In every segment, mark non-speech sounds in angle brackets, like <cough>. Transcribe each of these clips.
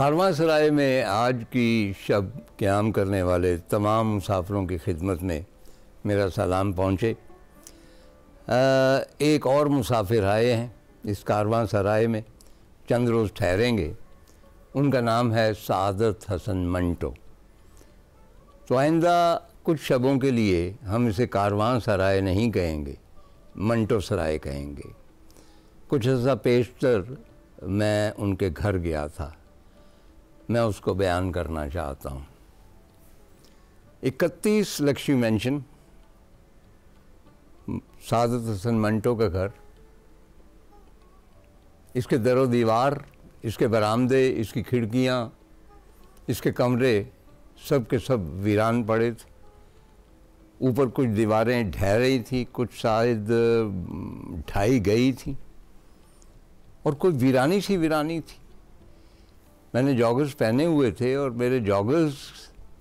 सराय में आज की शब क्याम करने वाले तमाम मुसाफरों की खिदमत में मेरा सलाम पहुँचे एक और मुसाफिर आए हैं इस कारवां सराय में चंद रोज़ ठहरेंगे उनका नाम है सादत हसन मंटो तो आइंदा कुछ शबों के लिए हम इसे कारवां सराय नहीं कहेंगे मंटो सराय कहेंगे कुछ ऐसा पेशतर मैं उनके घर गया था मैं उसको बयान करना चाहता हूँ इकतीस लक्ष्मी मेंशन सादत हसन मंटो का घर इसके दरो दीवार इसके बरामदे इसकी खिड़कियाँ इसके कमरे सब के सब वीरान पड़े थे ऊपर कुछ दीवारें ढह रही थी कुछ शायद ढाई गई थी और कोई वीरानी सी वीरानी थी मैंने जॉगर्स पहने हुए थे और मेरे जॉगर्स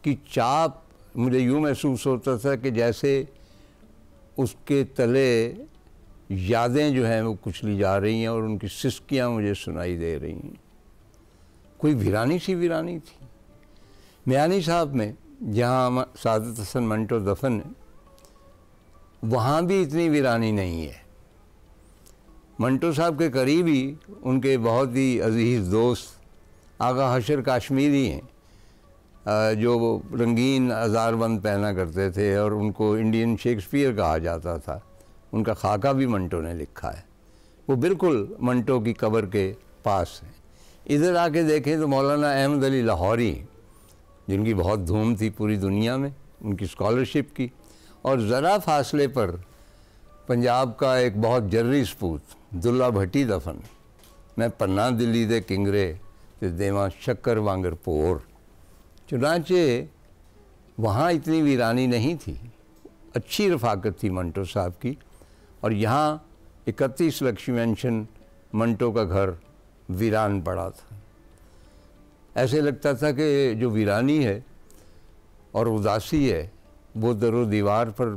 की चाप मुझे यूँ महसूस होता था कि जैसे उसके तले यादें जो हैं वो कुचली जा रही हैं और उनकी सिस्कियाँ मुझे सुनाई दे रही हैं कोई वीरानी सी वीरानी थी म्यानी साहब में जहाँ सादत हसन मंटो दफन है वहाँ भी इतनी वीरानी नहीं है मंटो साहब के करीब ही उनके बहुत ही अजीज़ दोस्त आगा हशर काश्मीरी हैं जो रंगीन अजारबंद पहना करते थे और उनको इंडियन शेक्सपियर कहा जाता था उनका खाका भी मंटो ने लिखा है वो बिल्कुल मंटो की कबर के पास हैं इधर आके देखें तो मौलाना अहमद अली लाहौरी जिनकी बहुत धूम थी पूरी दुनिया में उनकी स्कॉलरशिप की और ज़रा फासले पर पंजाब का एक बहुत जर्री सपूत दुल्ला भट्टी दफन मैं पन्ना दिल्ली दे किंगरे तो देवा शक्कर वांगर पोर चुनाचे वहाँ इतनी वीरानी नहीं थी अच्छी रफाकत थी मंटो साहब की और यहाँ इकतीस लक्ष्मी मेंशन मंटो का घर वीरान पड़ा था ऐसे लगता था कि जो वीरानी है और उदासी है वो दरो दीवार पर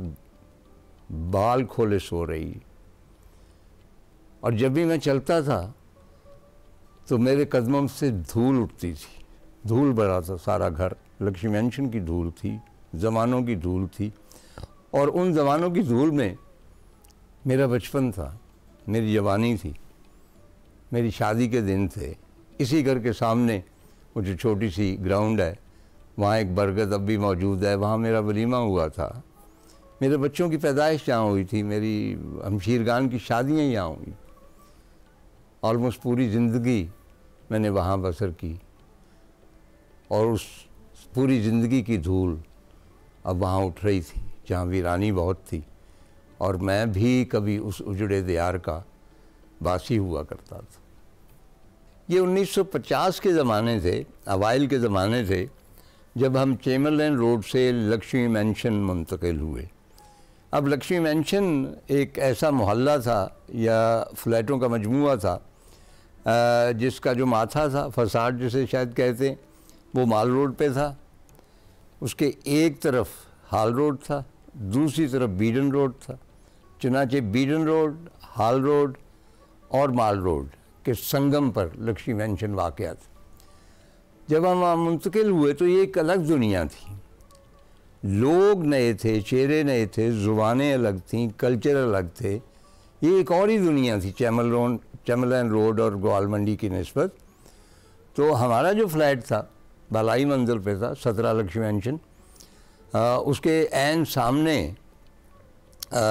बाल खोले सो रही और जब भी मैं चलता था तो मेरे कदमों से धूल उठती थी धूल भरा था सारा घर लक्ष्मी अंशन की धूल थी ज़मानों की धूल थी और उन ज़मानों की धूल में मेरा बचपन था मेरी जवानी थी मेरी शादी के दिन थे इसी घर के सामने वो जो छोटी सी ग्राउंड है वहाँ एक बरगद अब भी मौजूद है वहाँ मेरा वलीमा हुआ था मेरे बच्चों की पैदाइश यहाँ हुई थी मेरी हमशीरगान की शादियाँ यहाँ हुई ऑलमोस्ट पूरी ज़िंदगी मैंने वहाँ बसर की और उस पूरी ज़िंदगी की धूल अब वहाँ उठ रही थी जहाँ वीरानी बहुत थी और मैं भी कभी उस उजड़े दियार का बासी हुआ करता था ये 1950 के ज़माने थे अवाइल के ज़माने थे जब हम चेमरलैन रोड से लक्ष्मी मैंशन मुंतकिल हुए अब लक्ष्मी मैंशन एक ऐसा मोहल्ला था या फ्लैटों का मजमू था जिसका जो माथा था फसाड जिसे शायद कहते हैं वो माल रोड पे था उसके एक तरफ हाल रोड था दूसरी तरफ बीडन रोड था चुनाचे बीडन रोड हाल रोड और माल रोड के संगम पर लक्ष्मी मैंशन वाक़ था जब हम वहाँ मुंतकिल हुए तो ये एक अलग दुनिया थी लोग नए थे चेहरे नए थे ज़ुबानें अलग थीं कल्चर अलग थे ये एक और ही दुनिया थी चैमल रोड चमलैन रोड और ग्वाल मंडी की नस्बत तो हमारा जो फ्लैट था भलाई मंजिल पे था सतरा लक्ष्मी मैंशन उसके एन सामने आ,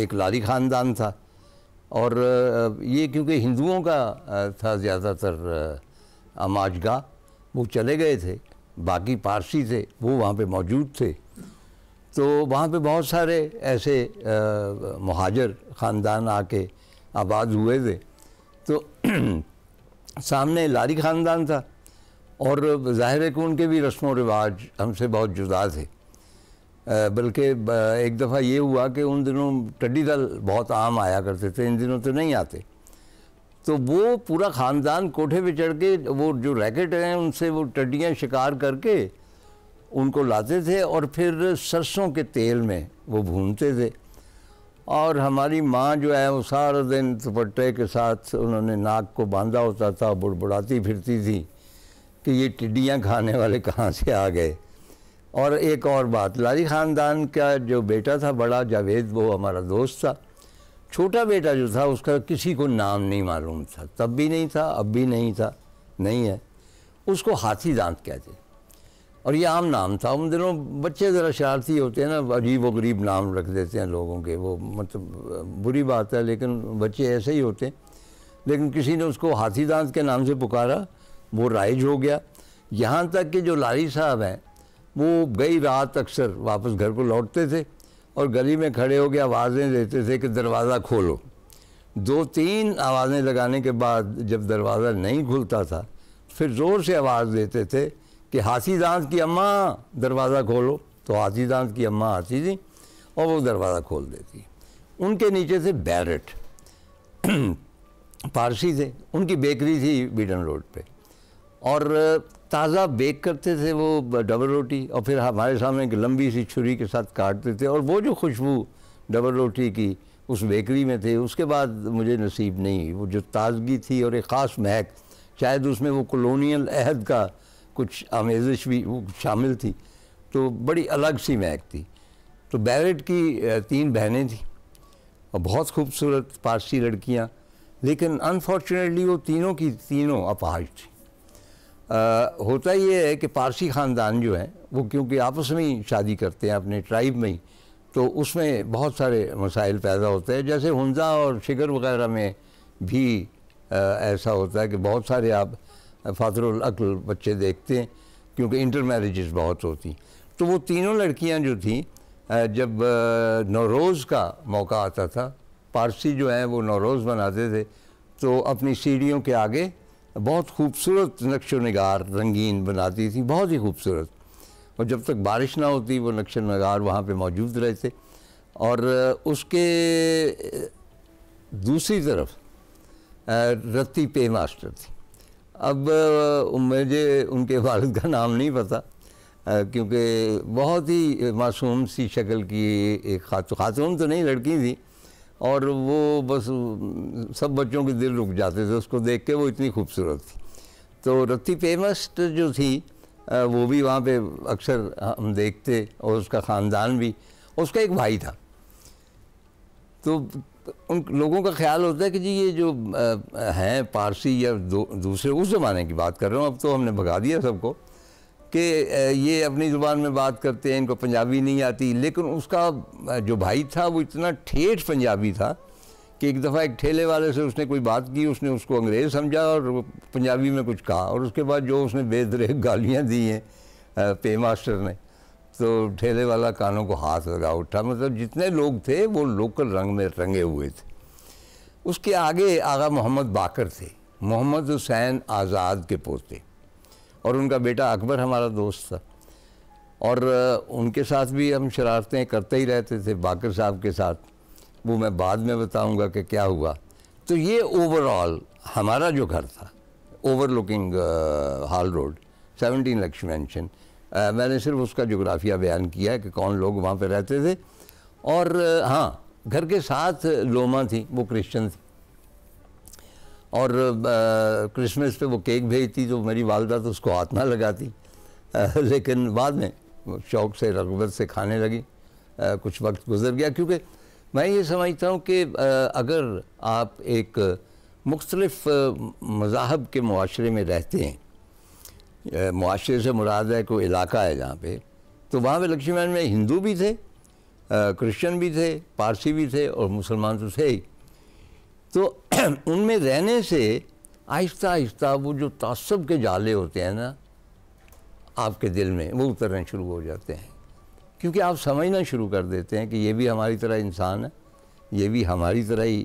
एक लारी ख़ानदान था और ये क्योंकि हिंदुओं का था ज़्यादातर अमाजगा वो चले गए थे बाकी पारसी थे वो वहाँ पे मौजूद थे तो वहाँ पे बहुत सारे ऐसे आ, महाजर ख़ानदान आके आबाद हुए थे तो <clears throat> सामने लारी ख़ानदान था और ज़ाहिर है कि उनके भी रस्म व रिवाज हमसे बहुत जुदा थे बल्कि एक दफ़ा ये हुआ कि उन दिनों टड्डी दल बहुत आम आया करते थे इन दिनों तो नहीं आते तो वो पूरा ख़ानदान कोठे पे चढ़ के वो जो रैकेट हैं उनसे वो टड्डियाँ शिकार करके उनको लाते थे और फिर सरसों के तेल में वो भूनते थे और हमारी माँ जो है वो सारा दिन दुपट्टे के साथ उन्होंने नाक को बांधा होता था बुड़बुड़ाती फिरती थी कि ये टिड्डियाँ खाने वाले कहाँ से आ गए और एक और बात लारी ख़ानदान का जो बेटा था बड़ा जावेद वो हमारा दोस्त था छोटा बेटा जो था उसका किसी को नाम नहीं मालूम था तब भी नहीं था अब भी नहीं था नहीं है उसको हाथी दांत कहते और ये आम नाम था उन दिनों बच्चे ज़रा शरारती होते हैं ना अजीब व गरीब नाम रख देते हैं लोगों के वो मतलब बुरी बात है लेकिन बच्चे ऐसे ही होते हैं लेकिन किसी ने उसको हाथी दांत के नाम से पुकारा वो राइज हो गया यहाँ तक कि जो लारी साहब हैं वो गई रात अक्सर वापस घर को लौटते थे और गली में खड़े हो गए आवाज़ें देते थे कि दरवाज़ा खोलो दो तीन आवाज़ें लगाने के बाद जब दरवाज़ा नहीं खुलता था फिर ज़ोर से आवाज़ देते थे कि हाथी दांत की अम्मा दरवाज़ा खोलो तो हाथी दांत की अम्मा आती थी और वो दरवाज़ा खोल देती उनके नीचे से बैरट <clears throat> पारसी थे उनकी बेकरी थी बीडन रोड पे और ताज़ा बेक करते थे वो डबल रोटी और फिर हमारे सामने एक लंबी सी छुरी के साथ काटते थे और वो जो खुशबू डबल रोटी की उस बेकरी में थे उसके बाद मुझे नसीब नहीं वो जो ताजगी थी और एक ख़ास महक शायद उसमें वो कॉलोनियल अहद का कुछ आमेजिश भी शामिल थी तो बड़ी अलग सी महक थी तो बैरेट की तीन बहनें थीं और बहुत खूबसूरत पारसी लड़कियाँ लेकिन अनफॉर्चुनेटली वो तीनों की तीनों अपाहज थी आ, होता ये है कि पारसी ख़ानदान जो है वो क्योंकि आपस में ही शादी करते हैं अपने ट्राइब में ही तो उसमें बहुत सारे मसाइल पैदा होते हैं जैसे हंजा और शिगर वगैरह में भी आ, ऐसा होता है कि बहुत सारे आप अकल बच्चे देखते हैं क्योंकि इंटर मैरिज़ बहुत होती तो वो तीनों लड़कियां जो थीं जब नौरोज़ का मौका आता था पारसी जो हैं वो नौरोज़ बनाते थे तो अपनी सीढ़ियों के आगे बहुत खूबसूरत नक्श नगार रंगीन बनाती थी बहुत ही खूबसूरत और जब तक बारिश ना होती वो नक्श नगार वहाँ पर मौजूद रहते और उसके दूसरी तरफ रत्ती पे मास्टर थी अब मुझे उनके वालद का नाम नहीं पता क्योंकि बहुत ही मासूम सी शक्ल की एक खातून खातून तो नहीं लड़की थी और वो बस सब बच्चों के दिल रुक जाते थे उसको देख के वो इतनी खूबसूरत थी तो रत्ती फेमस्ट जो थी वो भी वहाँ पे अक्सर हम देखते और उसका ख़ानदान भी उसका एक भाई था तो उन लोगों का ख्याल होता है कि जी ये जो हैं पारसी या दूसरे उस ज़माने की बात कर रहा हूँ अब तो हमने भगा दिया सबको कि ये अपनी ज़ुबान में बात करते हैं इनको पंजाबी नहीं आती लेकिन उसका जो भाई था वो इतना ठेठ पंजाबी था कि एक दफ़ा एक ठेले वाले से उसने कोई बात की उसने उसको अंग्रेज़ समझा और पंजाबी में कुछ कहा और उसके बाद जो उसने बेदरे गालियाँ दी हैं पे मास्टर ने तो ठेले वाला कानों को हाथ लगा उठा मतलब जितने लोग थे वो लोकल रंग में रंगे हुए थे उसके आगे आगा मोहम्मद बाकर थे मोहम्मद हुसैन आज़ाद के पोते और उनका बेटा अकबर हमारा दोस्त था और उनके साथ भी हम शरारतें करते ही रहते थे बाकर साहब के साथ वो मैं बाद में बताऊंगा कि क्या हुआ तो ये ओवरऑल हमारा जो घर था overlooking hall road seventeen Lakshmi mansion आ, मैंने सिर्फ उसका जोग्राफिया बयान किया है कि कौन लोग वहाँ पर रहते थे और हाँ घर के साथ लोमा थी वो क्रिश्चन थी और क्रिसमस पे वो केक भेजती तो मेरी वालदा तो उसको हाथ ना लगाती आ, लेकिन बाद में शौक़ से रगबत से खाने लगी आ, कुछ वक्त गुजर गया क्योंकि मैं ये समझता हूँ कि अगर आप एक मुख्तलफ़ मज़ाहब के माशरे में रहते हैं माशरे से मुराद है कोई इलाका है जहाँ पे तो वहाँ पे लक्ष्मीनारायण में हिंदू भी थे क्रिश्चियन भी थे पारसी भी थे और मुसलमान तो थे ही तो <clears throat> उनमें रहने से आहिस्ता आहिस्ता वो जो तसब के जाले होते हैं ना आपके दिल में वो उतरने शुरू हो जाते हैं क्योंकि आप समझना शुरू कर देते हैं कि ये भी हमारी तरह इंसान है ये भी हमारी तरह ही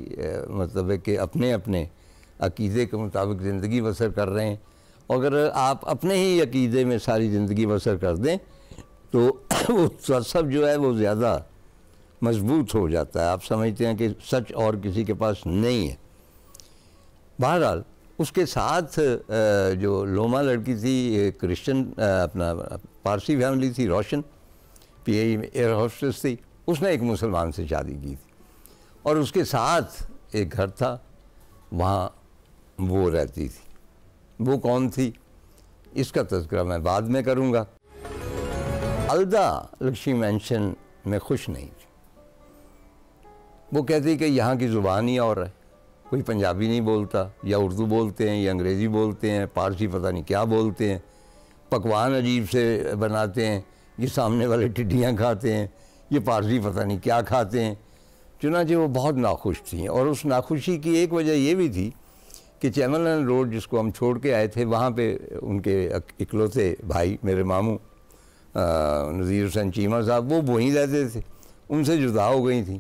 मतलब है कि अपने अपने अकीदे के मुताबिक ज़िंदगी बसर कर रहे हैं अगर आप अपने ही अकीदे में सारी ज़िंदगी बसर कर दें तो <coughs> वो सब जो है वो ज़्यादा मजबूत हो जाता है आप समझते हैं कि सच और किसी के पास नहीं है बहरहाल उसके साथ जो लोमा लड़की थी क्रिश्चियन अपना पारसी फैमिली थी Roshan P I air hostess थी उसने एक मुसलमान से शादी की थी और उसके साथ एक घर था वहाँ वो रहती थी वो कौन थी इसका तस्करा मैं बाद में करूँगा अलदा लक्ष्मी मैंशन में खुश नहीं थी वो कहती कि यहाँ की ज़ुबान ही और है कोई पंजाबी नहीं बोलता या उर्दू बोलते हैं या अंग्रेज़ी बोलते हैं पारसी पता नहीं क्या बोलते हैं पकवान अजीब से बनाते हैं ये सामने वाले टिड्डियाँ खाते हैं ये पारसी पता नहीं क्या खाते हैं चुनाचे वो बहुत नाखुश थी और उस नाखुशी की एक वजह ये भी थी कि चैमलन रोड जिसको हम छोड़ के आए थे वहाँ पे उनके इकलौते भाई मेरे मामू नज़ीर हुसैन चीमा साहब वो वहीं रहते थे उनसे जुदा हो गई थी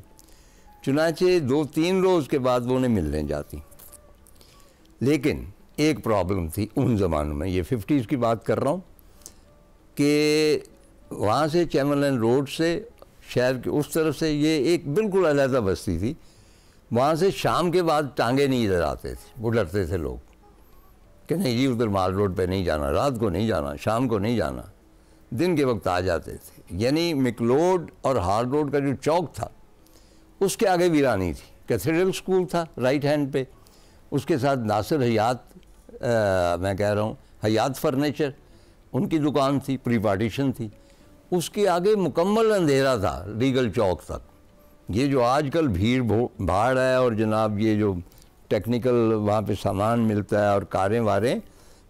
चुनाचे दो तीन रोज़ के बाद वो उन्हें मिलने जाती लेकिन एक प्रॉब्लम थी उन ज़मानों में ये फिफ्टीज़ की बात कर रहा हूँ कि वहाँ से चैमलन रोड से शहर के उस तरफ से ये एक बिल्कुल अलहदा बस्ती थी वहाँ से शाम के बाद टांगे नहीं इधर आते थे वो डरते थे लोग कि नहीं जी उधर माल रोड पे नहीं जाना रात को नहीं जाना शाम को नहीं जाना दिन के वक्त आ जाते थे यानी मिकलोड और हार रोड का जो चौक था उसके आगे वीरानी थी कैथेड्रल स्कूल था राइट हैंड पे उसके साथ नासिर हयात मैं कह रहा हूँ हयात फर्नीचर उनकी दुकान थी प्री पार्टीशन थी उसके आगे मुकम्मल अंधेरा था लीगल चौक तक ये जो आजकल भीड़ भाड़ है और जनाब ये जो टेक्निकल वहाँ पे सामान मिलता है और कारें वारें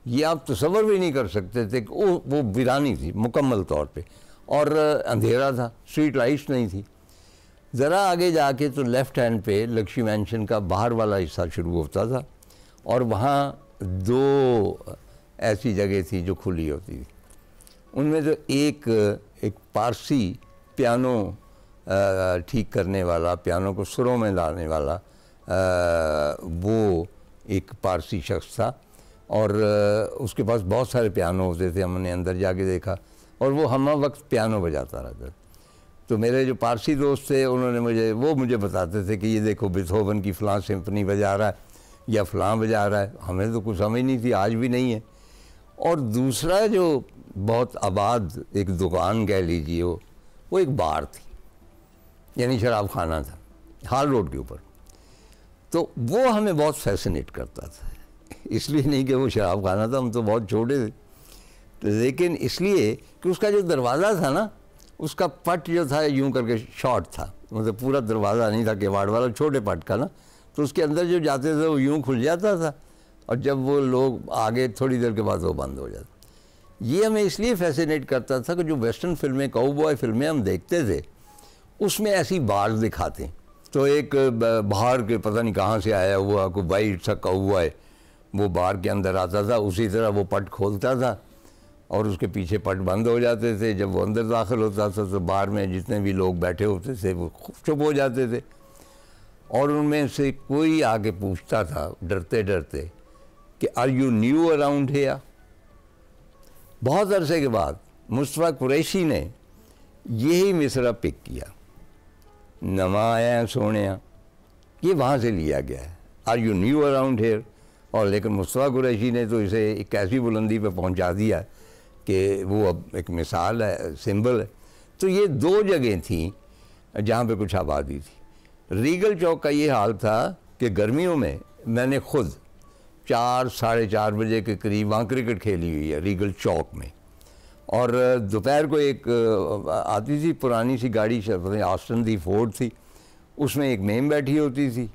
ये आप तस्वर भी नहीं कर सकते थे वो वो वीरानी थी मुकम्मल तौर पे और अंधेरा था स्ट्रीट लाइट्स नहीं थी ज़रा आगे जाके तो लेफ़्ट हैंड पे लक्ष्मी मैंशन का बाहर वाला हिस्सा शुरू होता था और वहाँ दो ऐसी जगह थी जो खुली होती थी उनमें तो एक एक पारसी पियानो ठीक करने वाला पियानो को सुरों में लाने वाला वो एक पारसी शख्स था और उसके पास बहुत सारे पियानो होते थे हमने अंदर जाके देखा और वो हम वक्त पियानो बजाता रहता था तो मेरे जो पारसी दोस्त थे उन्होंने मुझे वो मुझे बताते थे कि ये देखो बिथोवन की फ़लाँ सिम्फनी बजा रहा है या फलां बजा रहा है हमें तो कुछ समझ नहीं थी आज भी नहीं है और दूसरा जो बहुत आबाद एक दुकान कह लीजिए वो वो एक बार थी यानी शराब खाना था हाल रोड के ऊपर तो वो हमें बहुत फैसिनेट करता था इसलिए नहीं कि वो शराब खाना था हम तो बहुत छोटे थे तो लेकिन इसलिए कि उसका जो दरवाज़ा था ना उसका पट जो था यूं करके शॉर्ट था मतलब पूरा दरवाज़ा नहीं था केवाड़ वाला छोटे पट का ना तो उसके अंदर जो जाते थे वो यूं खुल जाता था और जब वो लोग आगे थोड़ी देर के बाद वो बंद हो जाता ये हमें इसलिए फैसिनेट करता था कि जो वेस्टर्न फिल्में काउबॉय फिल्में हम देखते थे उसमें ऐसी बाज दिखाते हैं तो एक बाहर के पता नहीं कहाँ से आया हुआ कोई वाइट सा हुआ है वो बाहर के अंदर आता था उसी तरह वो पट खोलता था और उसके पीछे पट बंद हो जाते थे जब वो अंदर दाखिल होता था तो बाहर में जितने भी लोग बैठे होते थे वो चुप हो जाते थे और उनमें से कोई आके पूछता था डरते डरते कि आर यू न्यू अराउंड या बहुत अरसे के बाद मुस्तफ़ा कुरैशी ने यही मिसरा पिक किया नवा आया है सोने ये वहाँ से लिया गया है are you new around here और लेकिन मुस्तफ़ा कुरैशी ने तो इसे एक ऐसी बुलंदी पर पहुँचा दिया कि वो अब एक मिसाल है सिंबल है तो ये दो जगह थी जहाँ पे कुछ आबादी थी रीगल चौक का ये हाल था कि गर्मियों में मैंने खुद चार साढ़े चार बजे के करीब वहाँ क्रिकेट खेली हुई है रीगल चौक में और दोपहर को एक आती थी पुरानी सी गाड़ी शर्फ आस्टन दी फोर्ड थी उसमें एक मेम बैठी होती थी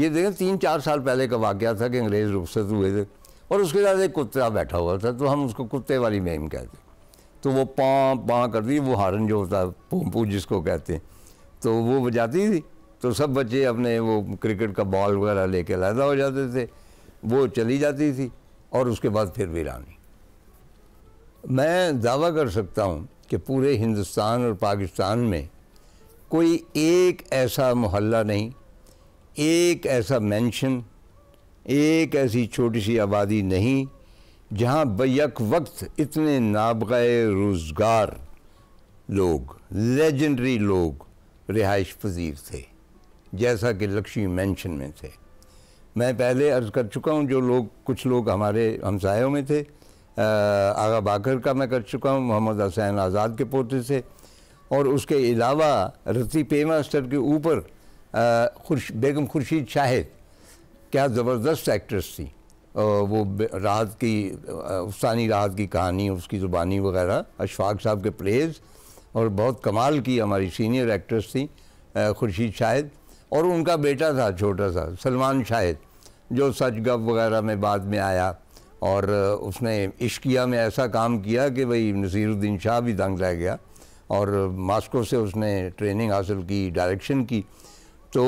ये देखें तीन चार साल पहले का वाक्य था कि अंग्रेज़ रुखसत हुए थे और उसके साथ एक कुत्ता बैठा हुआ था तो हम उसको कुत्ते वाली मेम कहते तो वो पाँ पाँ करती वो हारन जो होता है पोम्पू जिसको कहते हैं तो वो बजाती थी तो सब बच्चे अपने वो क्रिकेट का बॉल वगैरह लेके कर हो जाते थे वो चली जाती थी और उसके बाद फिर वीरानी मैं दावा कर सकता हूँ कि पूरे हिंदुस्तान और पाकिस्तान में कोई एक ऐसा मोहल्ला नहीं एक ऐसा मेंशन एक ऐसी छोटी सी आबादी नहीं जहाँ बक वक्त इतने नाबगए रोज़गार लोग लेजेंडरी लोग रिहाइश पजीर थे जैसा कि लक्ष्मी मेंशन में थे मैं पहले अर्ज़ कर चुका हूँ जो लोग कुछ लोग हमारे हमसायों में थे आगा बाकर का मैं कर चुका हूँ मोहम्मद हसैन आज़ाद के पोते से और उसके अलावा पेमा पेमास्टर के ऊपर खुर्श बेगम खुर्शीद शाहिद क्या ज़बरदस्त एक्ट्रेस थी वो राहत की उस्तानी राहत की कहानी उसकी ज़ुबानी वगैरह अशफाक साहब के प्लेज और बहुत कमाल की हमारी सीनियर एक्ट्रेस थी खुर्शीद शाहिद और उनका बेटा था छोटा सा सलमान शाहिद जो सच गप वगैरह में बाद में आया और उसने इश्किया में ऐसा काम किया कि भाई नसीरुद्दीन शाह भी दंग रह गया और मास्को से उसने ट्रेनिंग हासिल की डायरेक्शन की तो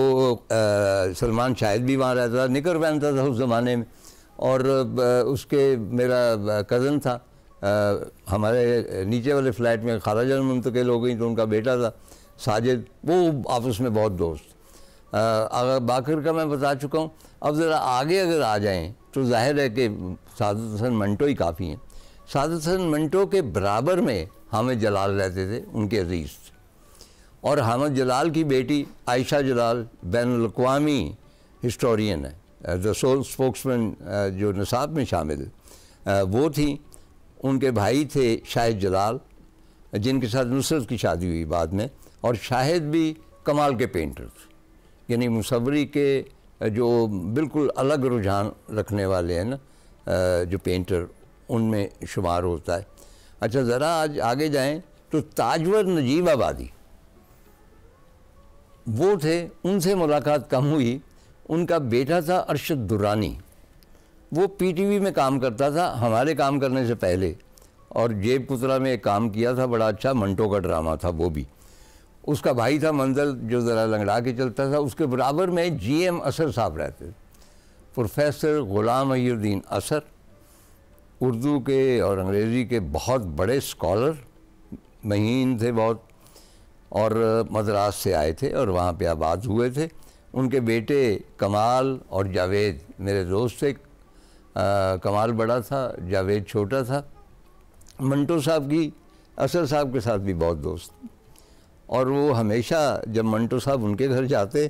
सलमान शाहिद भी वहाँ रहता था निकर पहनता था उस ज़माने में और उसके मेरा कज़न था आ, हमारे नीचे वाले फ्लैट में जन मुंतकिल हो गई तो उनका बेटा था साजिद वो आपस में बहुत दोस्त अगर बाकर का मैं बता चुका हूँ अब ज़रा आगे अगर आ जाएँ तो जाहिर है कि सादत हसन मंटो ही काफ़ी हैं सादत हसन मंटो के बराबर में हामिद जलाल रहते थे उनके अजीज़ और हामिद जलाल की बेटी आयशा जलाल बैन अवी हिस्टोरियन है द सोल स्पोक्समैन जो नसाब में शामिल वो थी उनके भाई थे शाहिद जलाल जिनके साथ नुसरत की शादी हुई बाद में और शाहिद भी कमाल के पेंटर थे यानी मुसवरी के जो बिल्कुल अलग रुझान रखने वाले हैं ना जो पेंटर उनमें शुमार होता है अच्छा ज़रा आज आगे जाएं तो ताजवर नजीब आबादी वो थे उनसे मुलाकात कम हुई उनका बेटा था अरशद दुरानी वो पीटीवी में काम करता था हमारे काम करने से पहले और जेब पुतला में एक काम किया था बड़ा अच्छा मंटो का ड्रामा था वो भी उसका भाई था मंजल जो ज़रा लंगड़ा के चलता था उसके बराबर में जीएम असर साहब रहते थे प्रोफेसर ग़ुलाम अयुद्दीन असर उर्दू के और अंग्रेज़ी के बहुत बड़े स्कॉलर महीन थे बहुत और मद्रास से आए थे और वहाँ पे आबाद हुए थे उनके बेटे कमाल और जावेद मेरे दोस्त थे आ, कमाल बड़ा था जावेद छोटा था मंटो साहब की असर साहब के साथ भी बहुत दोस्त और वो हमेशा जब मंटो साहब उनके घर जाते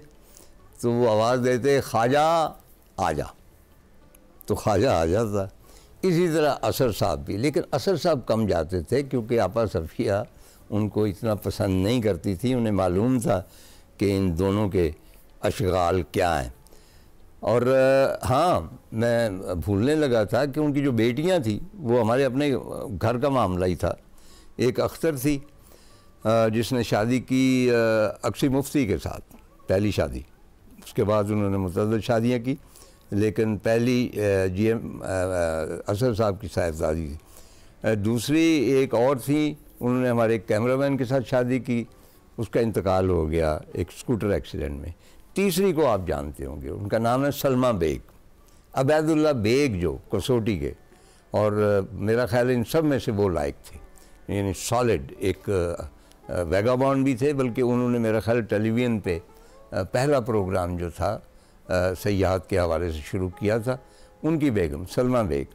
तो वो आवाज़ देते ख्वाजा आजा तो ख्वाजा आ जाता इसी तरह असर साहब भी लेकिन असर साहब कम जाते थे क्योंकि आपा सफ़िया उनको इतना पसंद नहीं करती थी उन्हें मालूम था कि इन दोनों के अशगाल क्या हैं और हाँ मैं भूलने लगा था कि उनकी जो बेटियाँ थी वो हमारे अपने घर का मामला ही था एक अख्तर थी जिसने शादी की अक्सी मुफ्ती के साथ पहली शादी उसके बाद उन्होंने मुतद शादियाँ की लेकिन पहली जी एम असर साहब की साहेबजादी दूसरी एक और थी उन्होंने हमारे एक कैमरामैन के साथ शादी की उसका इंतकाल हो गया एक स्कूटर एक्सीडेंट में तीसरी को आप जानते होंगे उनका नाम है सलमा बेग अबैदुल्ला बेग जो कसोटी के और मेरा ख्याल इन सब में से वो लायक थे यानी सॉलिड एक वेगाबॉन्ड भी थे बल्कि उन्होंने मेरा ख्याल टेलीविज़न पे पहला प्रोग्राम जो था सयाहत के हवाले से शुरू किया था उनकी बेगम सलमा बेग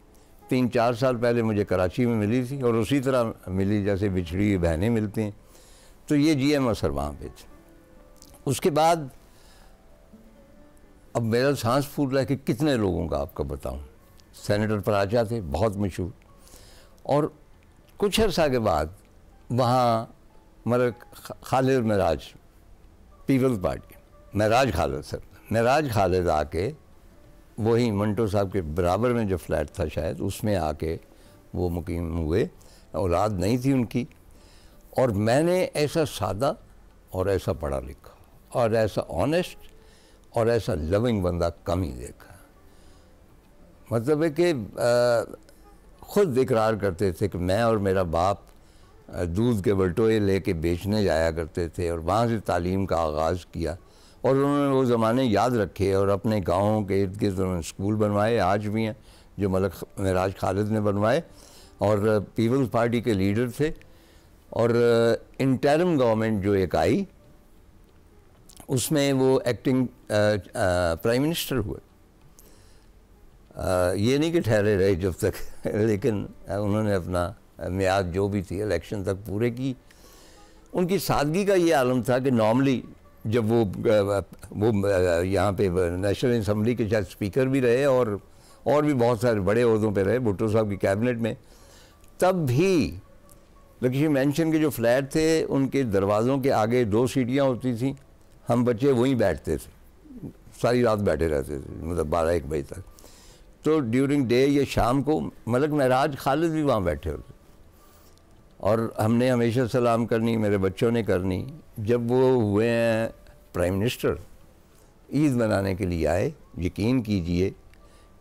तीन चार साल पहले मुझे कराची में मिली थी और उसी तरह मिली जैसे बिछड़ी हुई बहनें मिलती हैं तो ये जी एम असर वहाँ पे थे उसके बाद अब मेरा सांस फूट रहा है कि कितने लोगों का आपको बताऊं सेनेटर पराचा थे बहुत मशहूर और कुछ अर्सा के बाद वहाँ मतलब खालिद महराज पीपल्स पार्टी महराज खालिद सर महराज खालिद आके वही मंटो साहब के बराबर में जो फ्लैट था शायद उसमें आके वो मुकीम हुए औलाद नहीं थी उनकी और मैंने ऐसा सादा और ऐसा पढ़ा लिखा और ऐसा ऑनेस्ट और ऐसा लविंग बंदा कम ही देखा मतलब है कि ख़ुद इकरार करते थे कि मैं और मेरा बाप दूध के बल्टोए लेके बेचने जाया करते थे और वहाँ से तालीम का आगाज़ किया और उन्होंने वो ज़माने याद रखे और अपने गाँव के इर्द गिर्द उन्होंने स्कूल बनवाए आज भी हैं जो मलक मराज खालिद ने बनवाए और पीपल्स पार्टी के लीडर थे और इंटरम गवर्नमेंट जो एक आई उसमें वो एक्टिंग प्राइम मिनिस्टर हुए आ, ये नहीं कि ठहरे रहे जब तक <laughs> लेकिन उन्होंने अपना म्याद जो भी थी इलेक्शन तक पूरे की उनकी सादगी का ये आलम था कि नॉर्मली जब वो वो यहाँ पे नेशनल असम्बली के शायद स्पीकर भी रहे और और भी बहुत सारे बड़े उहदों पे रहे भुट्टो साहब की कैबिनेट में तब भी लक्ष्मी मैंशन के जो फ्लैट थे उनके दरवाज़ों के आगे दो सीटियाँ होती थी हम बच्चे वहीं बैठते थे सारी रात बैठे रहते थे मतलब बारह एक बजे तक तो ड्यूरिंग डे या शाम को मलक महराज खालिद भी वहाँ बैठे होते और हमने हमेशा सलाम करनी मेरे बच्चों ने करनी जब वो हुए हैं प्राइम मिनिस्टर ईद मनाने के लिए आए यकीन कीजिए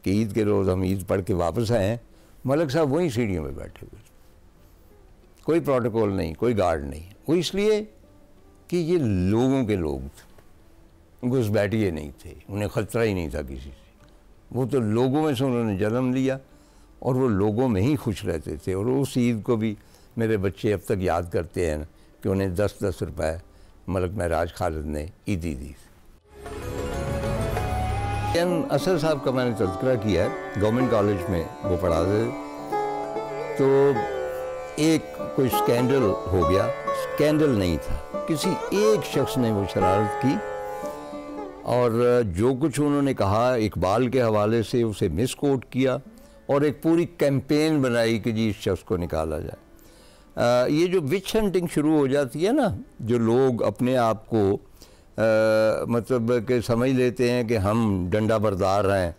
कि ईद के रोज़ हम ईद पढ़ के वापस आए हैं मलक साहब वहीं सीढ़ियों में बैठे हुए कोई प्रोटोकॉल नहीं कोई गार्ड नहीं वो इसलिए कि ये लोगों के लोग थे घुस बैठिए नहीं थे उन्हें ख़तरा ही नहीं था किसी से वो तो लोगों में से उन्होंने जन्म लिया और वो लोगों में ही खुश रहते थे और उस ईद को भी मेरे बच्चे अब तक याद करते हैं कि उन्हें दस दस रुपए मलक महराज खालिद ने ईदी दी एम असर साहब का मैंने तस्करा किया है गवर्नमेंट कॉलेज में वो पढ़ाते तो एक कोई स्कैंडल हो गया स्कैंडल नहीं था किसी एक शख्स ने वो शरारत की और जो कुछ उन्होंने कहा इकबाल के हवाले से उसे मिसकोट किया और एक पूरी कैंपेन बनाई कि जी इस शख्स को निकाला जाए आ, ये जो विच हंटिंग शुरू हो जाती है ना जो लोग अपने आप को आ, मतलब कि समझ लेते हैं कि हम डंडा बरदार हैं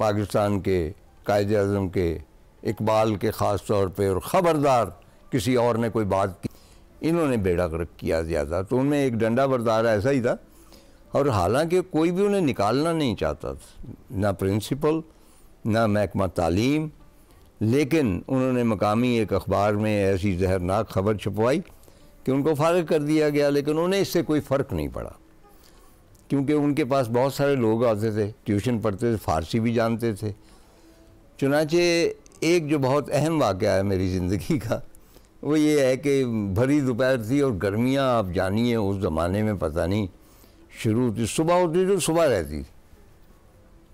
पाकिस्तान के कायद अजम के इकबाल के ख़ास तौर पे और ख़बरदार किसी और ने कोई बात की इन्होंने बेड़ा गर्क किया ज़्यादा तो उनमें एक डंडा बरदार ऐसा ही था और हालांकि कोई भी उन्हें निकालना नहीं चाहता था ना प्रिंसिपल ना महकमा तालीम लेकिन उन्होंने मकामी एक अखबार में ऐसी जहरनाक खबर छपवाई कि उनको फारग कर दिया गया लेकिन उन्हें इससे कोई फ़र्क नहीं पड़ा क्योंकि उनके पास बहुत सारे लोग आते थे ट्यूशन पढ़ते थे फारसी भी जानते थे चुनाचे एक जो बहुत अहम वाक़ है मेरी ज़िंदगी का वो ये है कि भरी दोपहर थी और गर्मियाँ आप जानिए उस ज़माने में पता नहीं शुरू होती सुबह होती तो सुबह रहती थी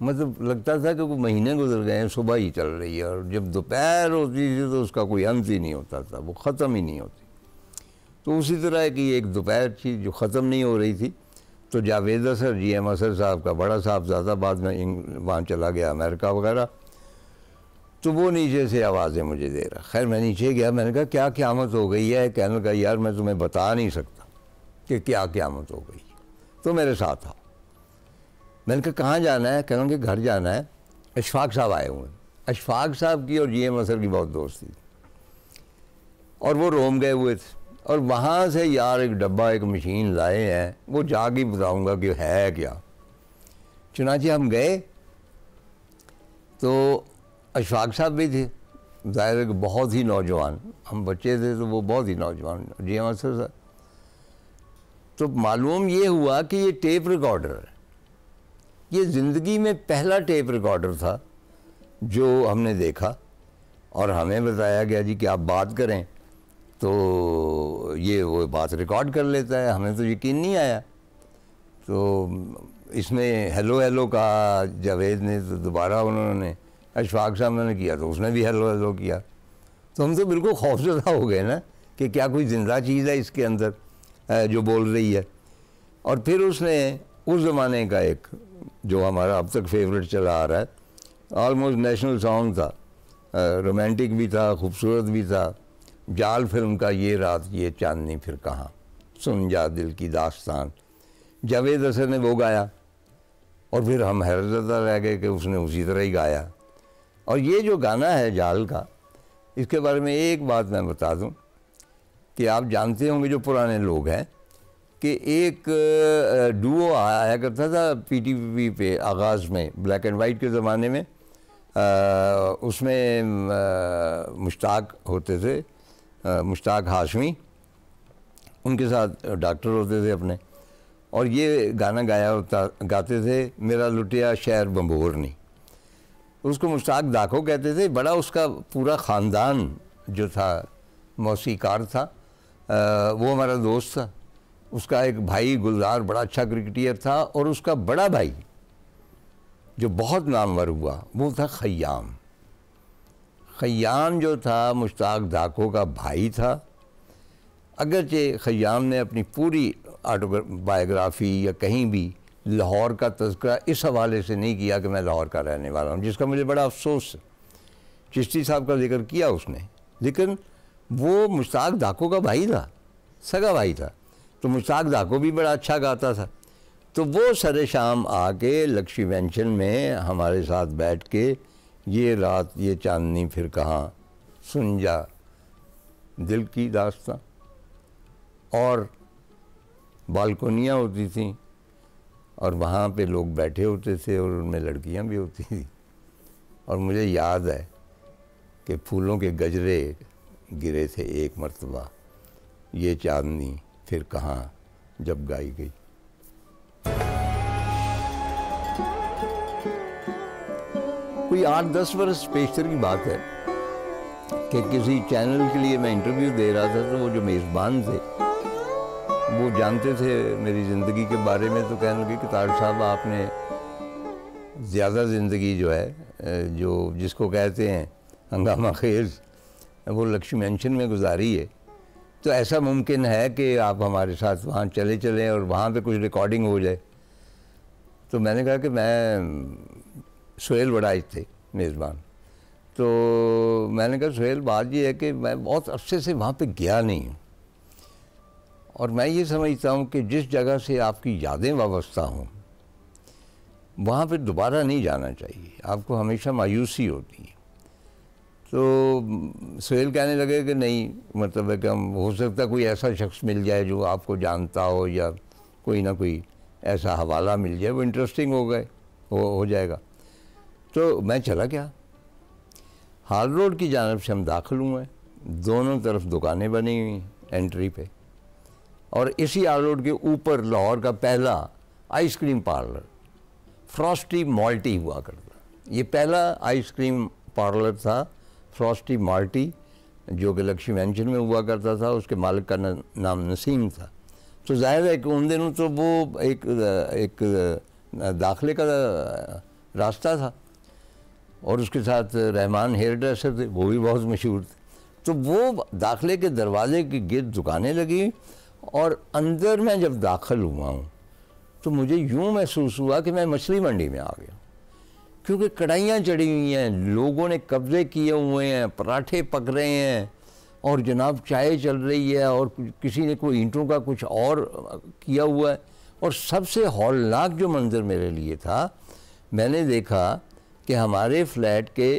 मतलब लगता था कि महीने गुजर गए हैं सुबह ही चल रही है और जब दोपहर होती थी तो उसका कोई अंत ही नहीं होता था वो ख़त्म ही नहीं होती तो उसी तरह की एक दोपहर थी जो ख़त्म नहीं हो रही थी तो जावेद असर जी एम असर साहब का बड़ा साहब ज्यादा बाद में वहाँ चला गया अमेरिका वगैरह तो वो नीचे से आवाज़ें मुझे दे रहा खैर मैं नीचे गया मैंने कहा क्या क्यामत हो गई है कहने का यार मैं तुम्हें बता नहीं सकता कि क्या क्यामत हो गई तो मेरे साथ आओ मैंने कहा कहाँ जाना है कह रहा कि घर जाना है अशफाक साहब आए हुए अशफाक साहब की और जी एम असर की बहुत दोस्ती और वो रोम गए हुए थे और वहाँ से यार एक डब्बा एक मशीन लाए हैं वो जाके बताऊँगा कि है क्या चुनाचे हम गए तो अशफाक साहब भी थे ज़ाहिर एक बहुत ही नौजवान हम बच्चे थे तो वो बहुत ही नौजवान जी एम असर साहब तो मालूम ये हुआ कि ये टेप रिकॉर्डर है ये ज़िंदगी में पहला टेप रिकॉर्डर था जो हमने देखा और हमें बताया गया जी कि आप बात करें तो ये वो बात रिकॉर्ड कर लेता है हमें तो यकीन नहीं आया तो इसमें हेलो हेलो कहा जावेद ने तो दोबारा उन्होंने अशफाक साहब ने किया तो उसने भी हेलो हेलो किया तो हम तो बिल्कुल खौफजदा हो गए ना कि क्या कोई ज़िंदा चीज़ है इसके अंदर जो बोल रही है और फिर उसने उस ज़माने का एक जो हमारा अब तक फेवरेट चला आ रहा है ऑलमोस्ट नेशनल सॉन्ग था रोमांटिक भी था खूबसूरत भी था जाल फिल्म का ये रात ये चांदनी फिर कहाँ सुन जा दिल की दास्तान जावेद असर ने वो गाया और फिर हम हैरत रह गए कि उसने उसी तरह ही गाया और ये जो गाना है जाल का इसके बारे में एक बात मैं बता दूं कि आप जानते होंगे जो पुराने लोग हैं कि एक डुओ आया करता था पीटीवी पे आगाज़ में ब्लैक एंड वाइट के ज़माने में आ, उसमें आ, मुश्ताक होते थे आ, मुश्ताक हाशमी उनके साथ डॉक्टर होते थे अपने और ये गाना गाया होता गाते थे मेरा लुटिया शहर बम्बोरनी उसको मुश्ताक दाखो कहते थे बड़ा उसका पूरा ख़ानदान जो था मौसीकार था आ, वो हमारा दोस्त था उसका एक भाई गुलजार बड़ा अच्छा क्रिकेटियर था और उसका बड़ा भाई जो बहुत नामवर हुआ वो था खयाम खयाम जो था मुश्ताक धाको का भाई था अगरचे खयाम ने अपनी पूरी ऑटो बायोग्राफी या कहीं भी लाहौर का तस्करा इस हवाले से नहीं किया कि मैं लाहौर का रहने वाला हूँ जिसका मुझे बड़ा अफसोस चिश्ती साहब का जिक्र किया उसने लेकिन वो मुश्ताक धाको का भाई था सगा भाई था तो मुश्ताक को भी बड़ा अच्छा गाता था तो वो सर शाम आके लक्ष्मी वेंशन में हमारे साथ बैठ के ये रात ये चांदनी फिर कहाँ सुन जा दिल की दास्तां और बालकोनियाँ होती थी और वहाँ पे लोग बैठे होते थे और उनमें लड़कियाँ भी होती थी और मुझे याद है कि फूलों के गजरे गिरे थे एक मरतबा ये चांदनी फिर कहाँ जब गाई गई कोई आठ दस वर्ष पेशर की बात है कि किसी चैनल के लिए मैं इंटरव्यू दे रहा था तो वो जो मेज़बान थे वो जानते थे मेरी ज़िंदगी के बारे में तो कहने लगे कि तार साहब आपने ज़्यादा ज़िंदगी जो है जो जिसको कहते हैं हंगामा खेज वो लक्ष्मी मैंशन में गुजारी है तो ऐसा मुमकिन है कि आप हमारे साथ वहाँ चले चलें और वहाँ पे कुछ रिकॉर्डिंग हो जाए तो मैंने कहा कि मैं सुहेल वड़ाइज थे मेज़बान तो मैंने कहा सुहेल बात ये है कि मैं बहुत अच्छे से वहाँ पे गया नहीं हूँ और मैं ये समझता हूँ कि जिस जगह से आपकी यादें वाबस्ता हों वहाँ पर दोबारा नहीं जाना चाहिए आपको हमेशा मायूसी होती तो सुहेल कहने लगे कि नहीं मतलब है कि हम हो सकता कोई ऐसा शख्स मिल जाए जो आपको जानता हो या कोई ना कोई ऐसा हवाला मिल जाए वो इंटरेस्टिंग हो गए हो हो जाएगा तो मैं चला गया हाल रोड की जानब से हम दाखिल हुए दोनों तरफ दुकानें बनी हुई एंट्री पे और इसी हाल रोड के ऊपर लाहौर का पहला आइसक्रीम पार्लर फ्रॉस्टी मॉल्टी हुआ करता ये पहला आइसक्रीम पार्लर था फ्रॉस्टी मार्टी जो कि लक्ष्मी मैंशन में हुआ करता था उसके मालिक का नाम नसीम था तो जाहिर है कि उन दिनों तो वो एक एक दाखिले का रास्ता था और उसके साथ रहमान हेयर ड्रेसर थे वो भी बहुत मशहूर थे तो वो दाखिले के दरवाजे के गिर दुकानें लगी और अंदर मैं जब दाखिल हुआ हूँ तो मुझे यूँ महसूस हुआ कि मैं मछली मंडी में आ गया क्योंकि कढ़ाइयाँ चढ़ी हुई हैं लोगों ने कब्ज़े किए हुए हैं पराठे पक रहे हैं और जनाब चाय चल रही है और किसी ने कोई ईंटों का कुछ और किया हुआ है और सबसे हौलनाक जो मंज़र मेरे लिए था मैंने देखा कि हमारे फ्लैट के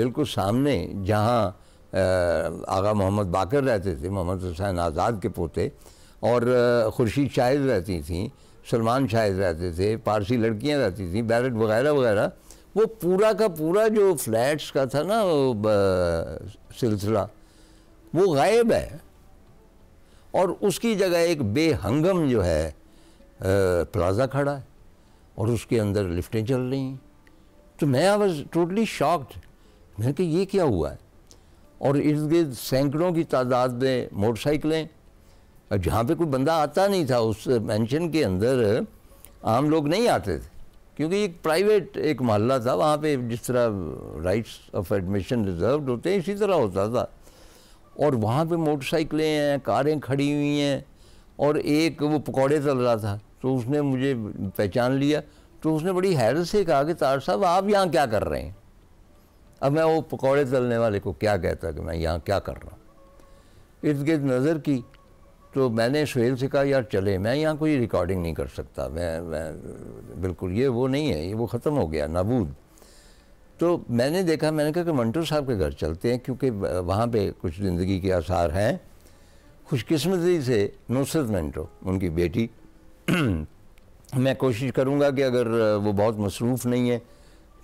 बिल्कुल सामने जहाँ आगा मोहम्मद बाकर रहते थे मोहम्मद हुसैन आज़ाद के पोते और खुर्शीद शाहिद रहती थी सलमान शाहिद रहते थे पारसी लड़कियाँ रहती थी बैरट वगैरह वगैरह वो पूरा का पूरा जो फ्लैट्स का था ना सिलसिला वो गायब है और उसकी जगह एक बेहंगम जो है प्लाजा खड़ा है और उसके अंदर लिफ्टें चल रही हैं तो मैं आई वॉज टोटली शॉक्ड मैंने कहा ये क्या हुआ है और इर्द गिर्द सैकड़ों की तादाद में मोटरसाइकिलें जहाँ पे कोई बंदा आता नहीं था उस मैंशन के अंदर आम लोग नहीं आते थे क्योंकि एक प्राइवेट एक मोहल्ला था वहाँ पे जिस तरह राइट्स ऑफ एडमिशन रिजर्व होते हैं इसी तरह होता था और वहाँ पे मोटरसाइकिलें हैं कारें खड़ी हुई हैं और एक वो पकौड़े तल रहा था तो उसने मुझे पहचान लिया तो उसने बड़ी हैरत से कहा कि तार साहब आप यहाँ क्या कर रहे हैं अब मैं वो पकौड़े तलने वाले को क्या कहता कि मैं यहाँ क्या कर रहा हूँ इर्द गिर्द नज़र की तो मैंने सुहेल से कहा यार चले मैं यहाँ कोई रिकॉर्डिंग नहीं कर सकता मैं मैं बिल्कुल ये वो नहीं है ये वो ख़त्म हो गया नबूद तो मैंने देखा मैंने कहा कि मंटू साहब के घर चलते हैं क्योंकि वहाँ पे कुछ ज़िंदगी के आसार हैं खुशकस्मती से नुसरत मंटो उनकी बेटी <clears throat> मैं कोशिश करूँगा कि अगर वो बहुत मसरूफ़ नहीं है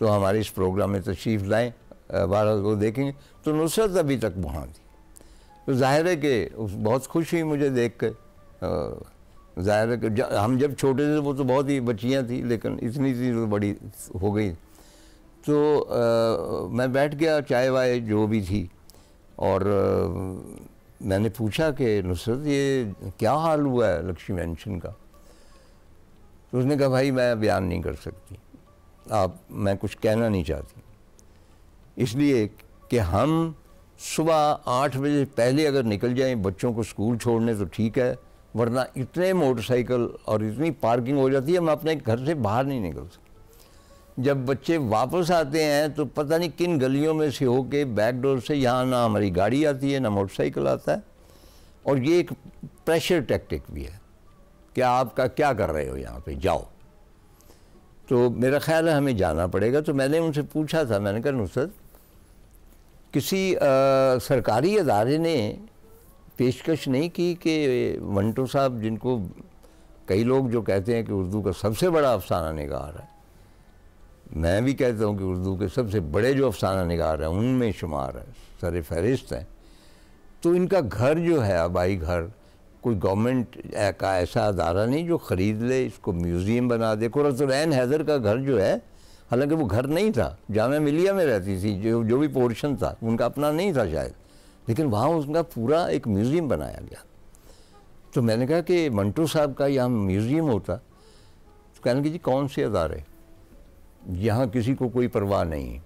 तो हमारे इस प्रोग्राम में तशरीफ़ लाएँ बारह को देखेंगे तो नुसरत अभी तक वहाँ थी तो ज़ाहिर है कि बहुत खुश हुई मुझे देख कर ज़ाहिर है कि हम जब छोटे थे वो तो बहुत ही बच्चियाँ थी लेकिन इतनी इतनी तो बड़ी हो गई तो आ, मैं बैठ गया चाय वाय जो भी थी और आ, मैंने पूछा कि नुसरत ये क्या हाल हुआ है लक्ष्मी मैंशन का तो उसने कहा भाई मैं बयान नहीं कर सकती आप मैं कुछ कहना नहीं चाहती इसलिए कि हम सुबह आठ बजे पहले अगर निकल जाएं बच्चों को स्कूल छोड़ने तो ठीक है वरना इतने मोटरसाइकिल और इतनी पार्किंग हो जाती है हम अपने घर से बाहर नहीं निकल सकता जब बच्चे वापस आते हैं तो पता नहीं किन गलियों में से होके बैक डोर से यहाँ ना हमारी गाड़ी आती है ना मोटरसाइकिल आता है और ये एक प्रेशर टैक्टिक भी है कि आपका क्या कर रहे हो यहाँ पे जाओ तो मेरा ख्याल है हमें जाना पड़ेगा तो मैंने उनसे पूछा था मैंने कहा नुसरत किसी आ, सरकारी अदारे ने पेशकश नहीं की कि मंटो साहब जिनको कई लोग जो कहते हैं कि उर्दू का सबसे बड़ा अफसाना निगार है मैं भी कहता हूँ कि उर्दू के सबसे बड़े जो अफसाना निगार हैं उनमें शुमार है सर फहरिस्त हैं तो इनका घर जो है आबाई घर कोई गवर्नमेंट का ऐसा अदारा नहीं जो ख़रीद ले इसको म्यूज़ियम बना दे कुरतुलैन हैदर का घर जो है हालांकि वो घर नहीं था जाम मिलिया में रहती थी जो जो भी पोर्शन था उनका अपना नहीं था शायद लेकिन वहाँ उसका पूरा एक म्यूज़ियम बनाया गया तो मैंने कहा कि मंटो साहब का यहाँ म्यूज़ियम होता तो कहने की जी कौन से अदारे यहाँ किसी को कोई परवाह नहीं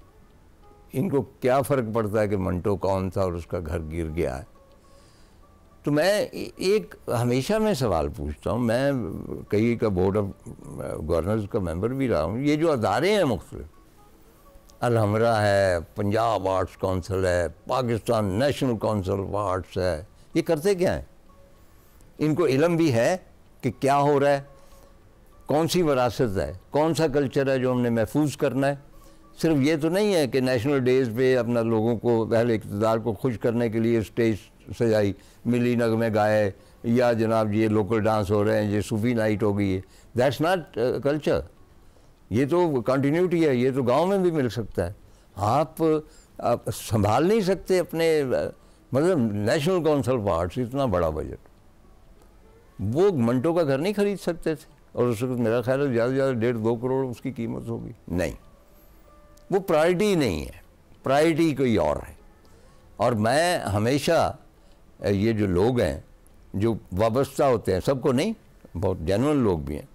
इनको क्या फ़र्क पड़ता है कि मंटो कौन था और उसका घर गिर गया है तो मैं एक हमेशा मैं सवाल पूछता हूँ मैं कई का बोर्ड ऑफ गवर्नर्स का मेंबर भी रहा हूँ ये जो अदारे हैं मुख्तलिफ अलहमरा है पंजाब आर्ट्स काउंसिल है Pakistan National Council of Arts है ये करते क्या हैं इनको इलम भी है कि क्या हो रहा है कौन सी वरासत है कौन सा कल्चर है जो हमने महफूज करना है सिर्फ ये तो नहीं है कि नेशनल डेज पे अपना लोगों को पहले इकतदार को खुश करने के लिए स्टेज सजाई मिली नगमे गाए या जनाब ये लोकल डांस हो रहे हैं ये सूफी नाइट हो गई है दैट्स नॉट कल्चर ये तो कंटिन्यूटी है ये तो गांव में भी मिल सकता है आप, आप संभाल नहीं सकते अपने uh, मतलब नेशनल काउंसिल ऑफ आर्ट्स इतना बड़ा बजट वो मंटो का घर नहीं खरीद सकते थे और उस वक्त मेरा ख्याल है ज़्यादा से ज़्यादा डेढ़ दो करोड़ उसकी कीमत होगी नहीं वो प्रायरिटी नहीं है प्रायरिटी कोई और है और मैं हमेशा ये जो लोग हैं जो वाबस्ता होते हैं सबको नहीं बहुत जनरल लोग भी हैं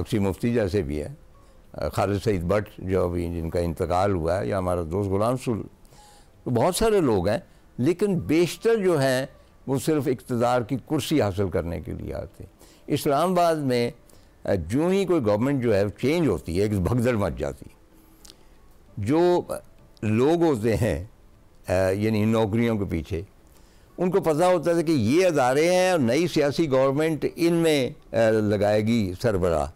अक्सी मुफ्ती जैसे भी हैं खालिद सईद भट्ट जो अभी जिनका इंतकाल हुआ है या हमारा दोस्त गुलाम सुल तो बहुत सारे लोग हैं लेकिन बेशतर जो हैं वो सिर्फ इकतदार की कुर्सी हासिल करने के लिए आते हैं इस्लामाबाद में जो ही कोई गवर्नमेंट जो है चेंज होती है एक भगदड़ मच जाती है जो लोग होते हैं यानी नौकरियों के पीछे उनको पता होता था कि ये अदारे हैं और नई सियासी गवर्नमेंट इनमें लगाएगी सरबराह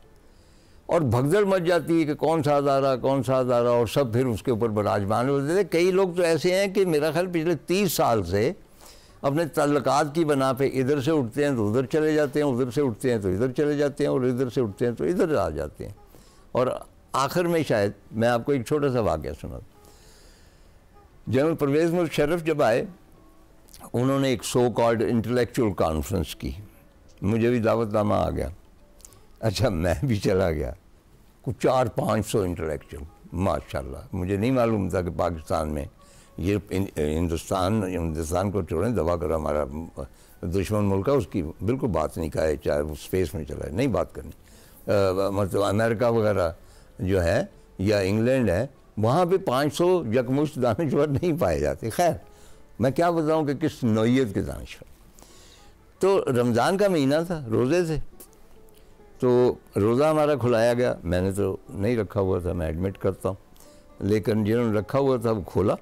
और भगदड़ मच जाती है कि कौन सा अदारा कौन सा अदारा और सब फिर उसके ऊपर बराजमान होते थे कई लोग तो ऐसे हैं कि मेरा ख्याल पिछले तीस साल से अपने तल्लक की बना पे इधर से उठते हैं तो उधर चले जाते हैं उधर से उठते हैं तो इधर चले जाते हैं और इधर से उठते हैं तो इधर आ जाते हैं और आखिर में शायद मैं आपको एक छोटा सा वाक्य सुना जनरल परवेज़ मुशरफ जब आए उन्होंने एक सो कॉल्ड इंटेलेक्चुअल कॉन्फ्रेंस की मुझे भी दावतनामा आ गया अच्छा मैं भी चला गया कुछ चार पाँच सौ इंटलेक्चुअल माशाल्लाह मुझे नहीं मालूम था कि पाकिस्तान में ये हिंदुस्तान हिंदुस्तान को छोड़ें दबा कर हमारा दुश्मन मुल्क है उसकी बिल्कुल बात नहीं कहा चाहे वो स्पेस में चला है नहीं बात करनी मतलब अमेरिका वगैरह जो है या इंग्लैंड है वहाँ पे 500 सौ यकमुश्त दानश्वर नहीं पाए जाते खैर मैं क्या बताऊँ कि किस नोयीत के दानश्वर तो रमज़ान का महीना था रोज़े थे तो रोज़ा हमारा खुलाया गया मैंने तो नहीं रखा हुआ था मैं एडमिट करता हूँ लेकिन जिन्होंने रखा हुआ था वो खोला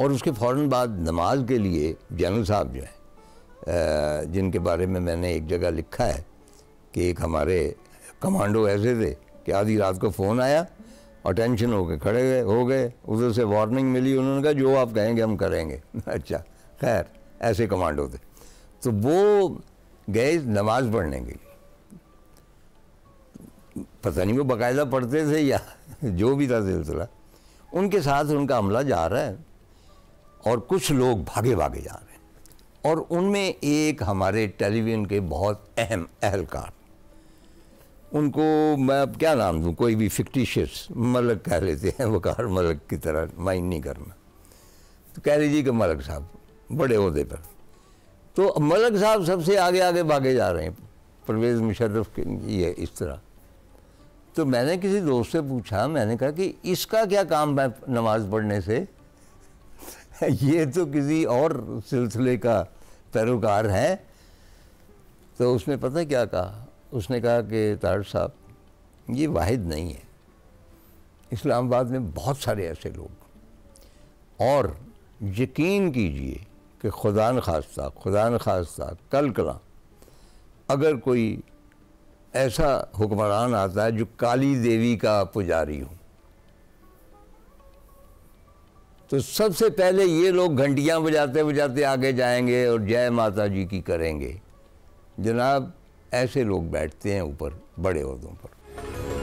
और उसके फ़ौर बाद नमाज के लिए जानू साहब जो हैं जिनके बारे में मैंने एक जगह लिखा है कि एक हमारे कमांडो ऐसे थे कि आधी रात को फ़ोन आया और टेंशन होकर खड़े गए हो गए उधर से वार्निंग मिली उन्होंने कहा जो आप कहेंगे हम करेंगे <laughs> अच्छा खैर ऐसे कमांड होते तो वो गए नमाज पढ़ने के लिए पता नहीं वो बाकायदा पढ़ते थे या <laughs> जो भी था सिलसिला उनके साथ उनका हमला जा रहा है और कुछ लोग भागे भागे जा रहे हैं और उनमें एक हमारे टेलीविज़न के बहुत अहम अहलकार उनको मैं अब क्या नाम दूँ कोई भी फिक्टिशियस मलक कह लेते हैं वकार मलक की तरह माइंड नहीं करना तो कह लीजिए कि मलक साहब बड़े अहदे पर तो मलक साहब सबसे आगे आगे भागे जा रहे हैं परवेज़ मुशर्रफ के ये इस तरह तो मैंने किसी दोस्त से पूछा मैंने कहा कि इसका क्या काम है नमाज़ पढ़ने से <laughs> ये तो किसी और सिलसिले का पैरोकार है तो उसने पता क्या कहा उसने कहा कि तार साहब ये वाहिद नहीं है इस्लामाबाद में बहुत सारे ऐसे लोग और यकीन कीजिए कि खुदा न खास्ता खुदा न खास्ता कल कला अगर कोई ऐसा हुक्मरान आता है जो काली देवी का पुजारी हो तो सबसे पहले ये लोग घंटियां बजाते बजाते आगे जाएंगे और जय माता जी की करेंगे जनाब ऐसे लोग बैठते हैं ऊपर बड़े अहदों पर